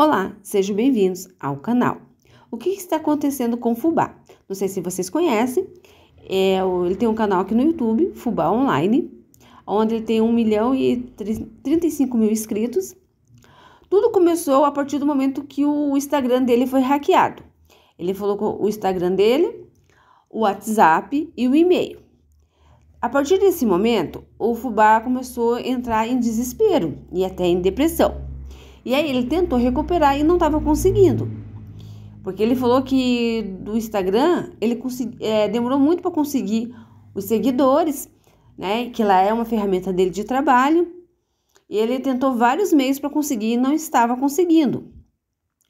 Olá, sejam bem-vindos ao canal. O que está acontecendo com Fubá? Não sei se vocês conhecem, é, ele tem um canal aqui no YouTube, Fubá Online, onde ele tem 1 milhão e 35 mil inscritos. Tudo começou a partir do momento que o Instagram dele foi hackeado. Ele falou o Instagram dele, o WhatsApp e o e-mail. A partir desse momento, o Fubá começou a entrar em desespero e até em depressão. E aí ele tentou recuperar e não estava conseguindo. Porque ele falou que do Instagram ele é, demorou muito para conseguir os seguidores, né? Que lá é uma ferramenta dele de trabalho. E ele tentou vários meios para conseguir e não estava conseguindo.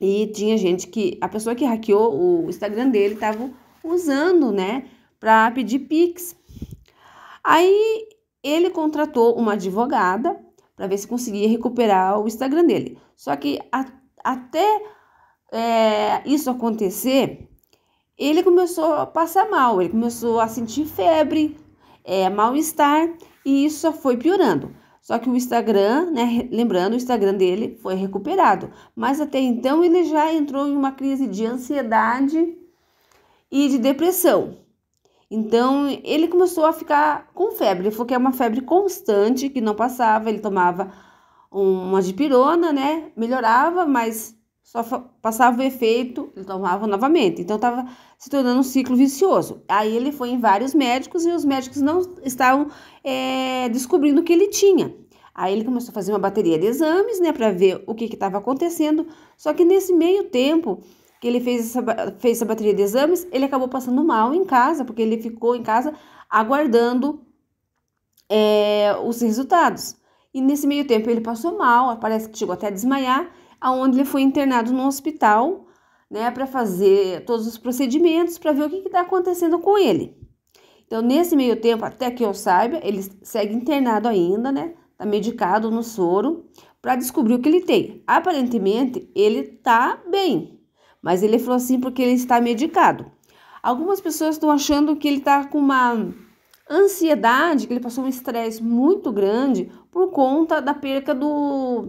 E tinha gente que a pessoa que hackeou o Instagram dele estava usando, né, para pedir Pix. Aí ele contratou uma advogada para ver se conseguia recuperar o Instagram dele. Só que a, até é, isso acontecer, ele começou a passar mal, ele começou a sentir febre, é, mal-estar e isso só foi piorando. Só que o Instagram, né, lembrando, o Instagram dele foi recuperado, mas até então ele já entrou em uma crise de ansiedade e de depressão. Então ele começou a ficar com febre. Ele falou que é uma febre constante que não passava. Ele tomava uma dipirona, né? Melhorava, mas só passava o efeito, ele tomava novamente. Então estava se tornando um ciclo vicioso. Aí ele foi em vários médicos e os médicos não estavam é, descobrindo o que ele tinha. Aí ele começou a fazer uma bateria de exames, né, para ver o que estava acontecendo. Só que nesse meio tempo que ele fez essa, fez essa bateria de exames, ele acabou passando mal em casa, porque ele ficou em casa aguardando é, os resultados. E nesse meio tempo ele passou mal, parece que chegou até a desmaiar, aonde ele foi internado no hospital, né, para fazer todos os procedimentos, para ver o que está acontecendo com ele. Então, nesse meio tempo, até que eu saiba, ele segue internado ainda, né? Tá medicado no soro para descobrir o que ele tem. Aparentemente, ele tá bem, mas ele falou assim porque ele está medicado. Algumas pessoas estão achando que ele está com uma ansiedade, que ele passou um estresse muito grande por conta da perca do,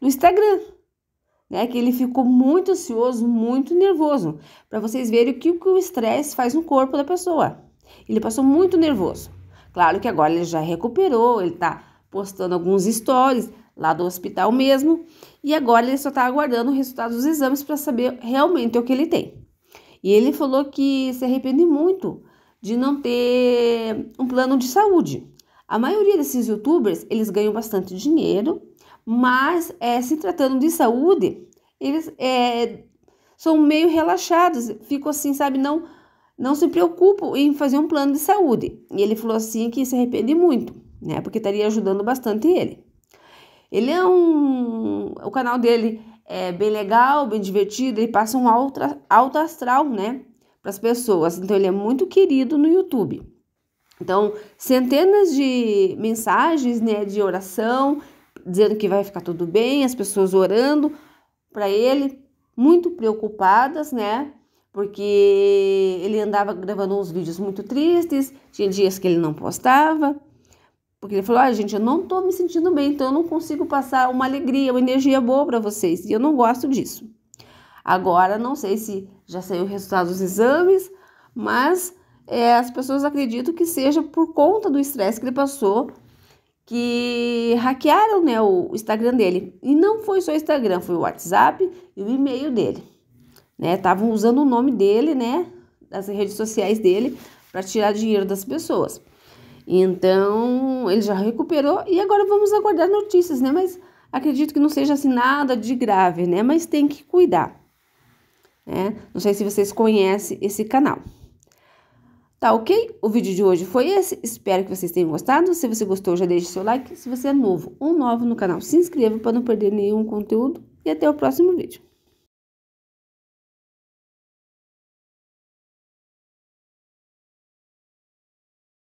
do Instagram. Né, que ele ficou muito ansioso, muito nervoso, para vocês verem o que, que o estresse faz no corpo da pessoa. Ele passou muito nervoso. Claro que agora ele já recuperou, ele está postando alguns stories, lá do hospital mesmo, e agora ele só está aguardando o resultado dos exames para saber realmente o que ele tem. E ele falou que se arrepende muito de não ter um plano de saúde. A maioria desses youtubers, eles ganham bastante dinheiro, mas é, se tratando de saúde, eles é, são meio relaxados, ficam assim, sabe, não não se preocupam em fazer um plano de saúde. E ele falou assim que se arrepende muito, né? Porque estaria ajudando bastante ele. Ele é um. O canal dele é bem legal, bem divertido, ele passa um alto, alto astral, né? Para as pessoas. Então, ele é muito querido no YouTube. Então, centenas de mensagens, né? De oração, dizendo que vai ficar tudo bem, as pessoas orando para ele, muito preocupadas, né? Porque ele andava gravando uns vídeos muito tristes, tinha dias que ele não postava. Porque ele falou: "Olha, ah, gente, eu não estou me sentindo bem, então eu não consigo passar uma alegria, uma energia boa para vocês, e eu não gosto disso". Agora não sei se já saiu o resultado dos exames, mas é, as pessoas acreditam que seja por conta do estresse que ele passou que hackearam né, o Instagram dele. E não foi só o Instagram, foi o WhatsApp e o e-mail dele. Estavam né? usando o nome dele, né? Das redes sociais dele para tirar dinheiro das pessoas. Então, ele já recuperou e agora vamos aguardar notícias, né? Mas acredito que não seja assim nada de grave, né? Mas tem que cuidar, né? Não sei se vocês conhecem esse canal. Tá ok? O vídeo de hoje foi esse. Espero que vocês tenham gostado. Se você gostou, já deixe seu like. Se você é novo ou novo no canal, se inscreva para não perder nenhum conteúdo. E até o próximo vídeo.